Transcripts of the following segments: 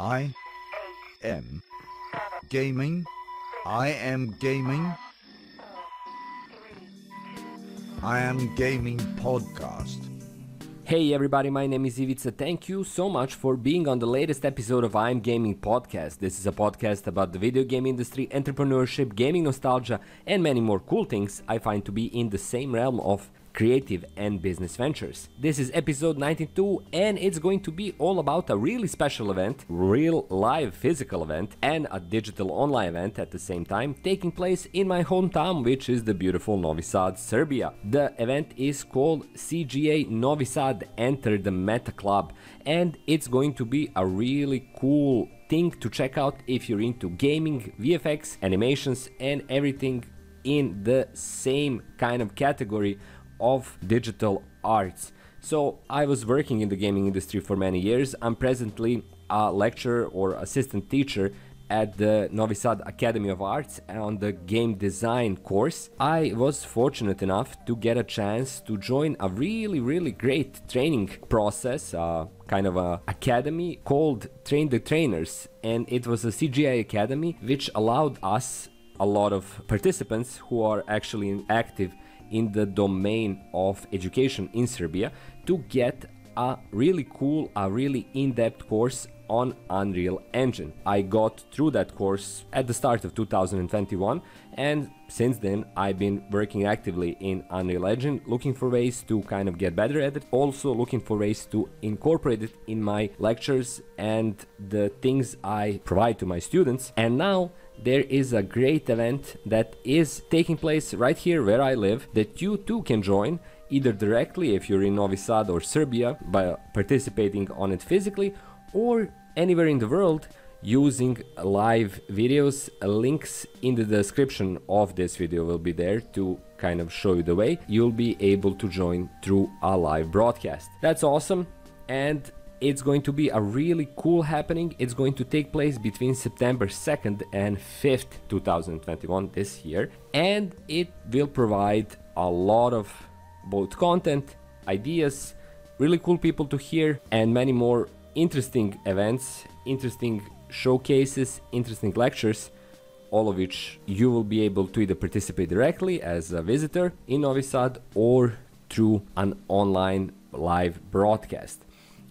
I am gaming. I am gaming. I am gaming podcast. Hey everybody, my name is Ivica. Thank you so much for being on the latest episode of I Am Gaming podcast. This is a podcast about the video game industry, entrepreneurship, gaming nostalgia, and many more cool things I find to be in the same realm of creative and business ventures. This is episode 92 and it's going to be all about a really special event, real live physical event and a digital online event at the same time taking place in my hometown which is the beautiful Novi Sad, Serbia. The event is called CGA Novi Sad Enter the Meta Club and it's going to be a really cool thing to check out if you're into gaming, VFX, animations and everything in the same kind of category of digital arts. So I was working in the gaming industry for many years. I'm presently a lecturer or assistant teacher at the Novi Sad Academy of Arts on the game design course. I was fortunate enough to get a chance to join a really, really great training process, uh, kind of a academy called Train the Trainers. And it was a CGI academy which allowed us a lot of participants who are actually active in the domain of education in Serbia to get a really cool, a really in-depth course on Unreal Engine. I got through that course at the start of 2021 and since then I've been working actively in Unreal Engine looking for ways to kind of get better at it, also looking for ways to incorporate it in my lectures and the things I provide to my students and now there is a great event that is taking place right here where I live that you too can join either directly if you're in Novi Sad or Serbia by participating on it physically or anywhere in the world using live videos. Links in the description of this video will be there to kind of show you the way. You'll be able to join through a live broadcast. That's awesome and it's going to be a really cool happening. It's going to take place between September 2nd and 5th, 2021, this year. And it will provide a lot of both content, ideas, really cool people to hear, and many more interesting events, interesting showcases, interesting lectures, all of which you will be able to either participate directly as a visitor in Novi Sad or through an online live broadcast.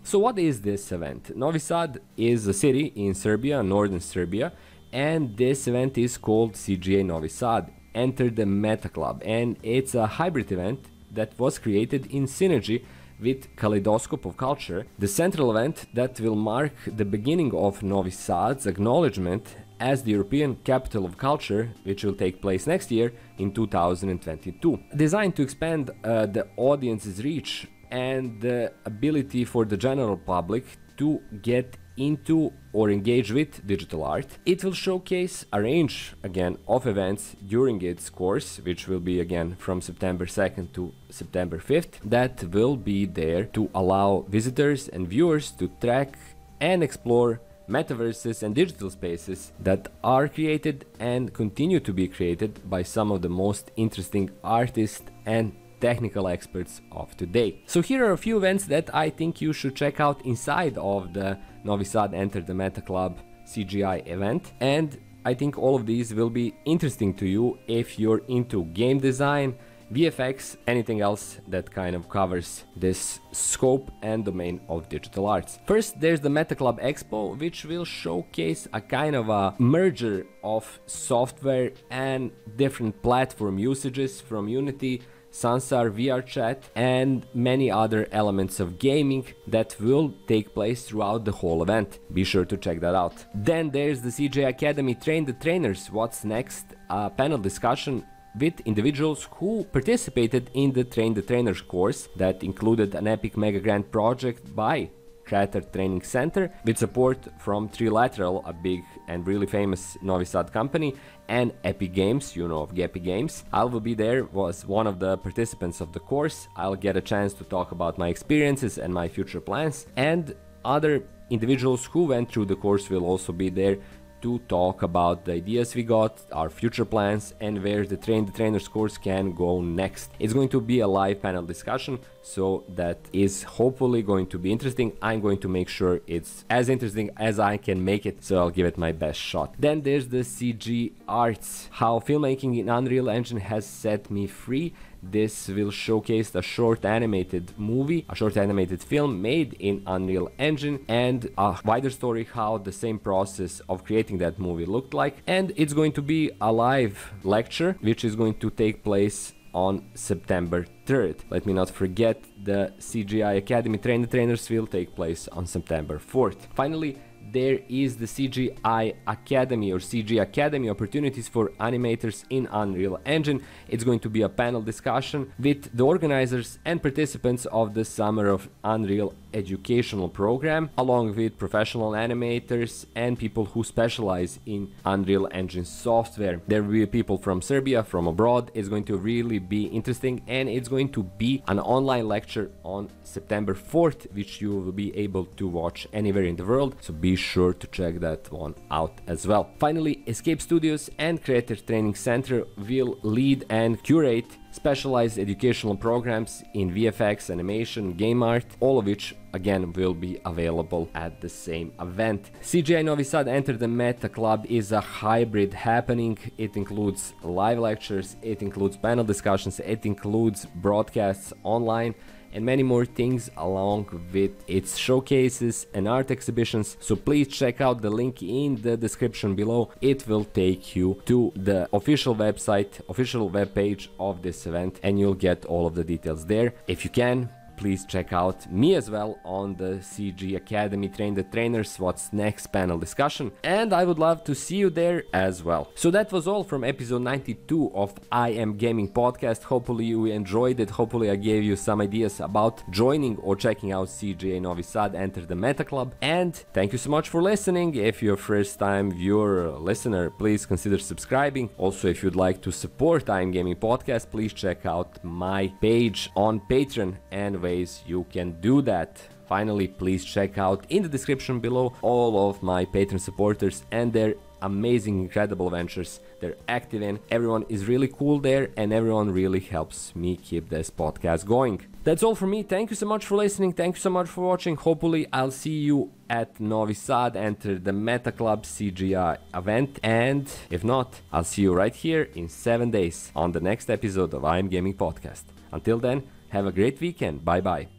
So what is this event? Novi Sad is a city in Serbia, northern Serbia, and this event is called CGA Novi Sad, Enter the Meta Club, and it's a hybrid event that was created in synergy with Kaleidoscope of Culture, the central event that will mark the beginning of Novi Sad's acknowledgement as the European Capital of Culture, which will take place next year in 2022. Designed to expand uh, the audience's reach and the ability for the general public to get into or engage with digital art. It will showcase a range again of events during its course, which will be again from September 2nd to September 5th, that will be there to allow visitors and viewers to track and explore metaverses and digital spaces that are created and continue to be created by some of the most interesting artists and technical experts of today. So here are a few events that I think you should check out inside of the Novi Sad Enter the Meta Club CGI event and I think all of these will be interesting to you if you're into game design, VFX, anything else that kind of covers this scope and domain of digital arts. First, there's the Meta Club Expo, which will showcase a kind of a merger of software and different platform usages from Unity Sansar VRChat and many other elements of gaming that will take place throughout the whole event. Be sure to check that out. Then there's the CJ Academy Train the Trainers, what's next? A panel discussion with individuals who participated in the Train the Trainers course that included an epic mega grant project by Crater Training Center with support from Trilateral, a big and really famous Novi Sad company, and Epic Games, you know of Epic Games. I will be there, was one of the participants of the course. I'll get a chance to talk about my experiences and my future plans and other individuals who went through the course will also be there to talk about the ideas we got, our future plans, and where the Train the Trainers course can go next. It's going to be a live panel discussion, so that is hopefully going to be interesting. I'm going to make sure it's as interesting as I can make it, so I'll give it my best shot. Then there's the CG arts, how filmmaking in Unreal Engine has set me free this will showcase a short animated movie, a short animated film made in Unreal Engine and a wider story how the same process of creating that movie looked like. And it's going to be a live lecture which is going to take place on September 3rd. Let me not forget the CGI Academy trainer trainers will take place on September 4th. Finally, there is the CGI Academy or CG Academy opportunities for animators in Unreal Engine. It's going to be a panel discussion with the organizers and participants of the Summer of Unreal educational program along with professional animators and people who specialize in Unreal Engine software. There will be people from Serbia, from abroad. It's going to really be interesting and it's going to be an online lecture on September 4th which you will be able to watch anywhere in the world. So be sure to check that one out as well. Finally, Escape Studios and Creator Training Center will lead and curate specialized educational programs in VFX, animation, game art, all of which again will be available at the same event. CGI Novi Sad Enter the Meta Club is a hybrid happening. It includes live lectures, it includes panel discussions, it includes broadcasts online and many more things along with its showcases and art exhibitions so please check out the link in the description below it will take you to the official website official webpage of this event and you'll get all of the details there if you can please check out me as well on the CG Academy Train the Trainers What's Next panel discussion and I would love to see you there as well. So that was all from episode 92 of I Am Gaming podcast. Hopefully you enjoyed it. Hopefully I gave you some ideas about joining or checking out CGA Novi Sad, enter the Meta Club and thank you so much for listening. If you're first time viewer uh, listener, please consider subscribing. Also if you'd like to support I Am Gaming podcast, please check out my page on Patreon and ways you can do that. Finally, please check out in the description below all of my Patreon supporters and their amazing, incredible ventures. They're active in. everyone is really cool there and everyone really helps me keep this podcast going. That's all for me. Thank you so much for listening. Thank you so much for watching. Hopefully I'll see you at Novi Sad enter the Meta Club CGI event and if not, I'll see you right here in 7 days on the next episode of I Am Gaming Podcast. Until then, have a great weekend. Bye bye.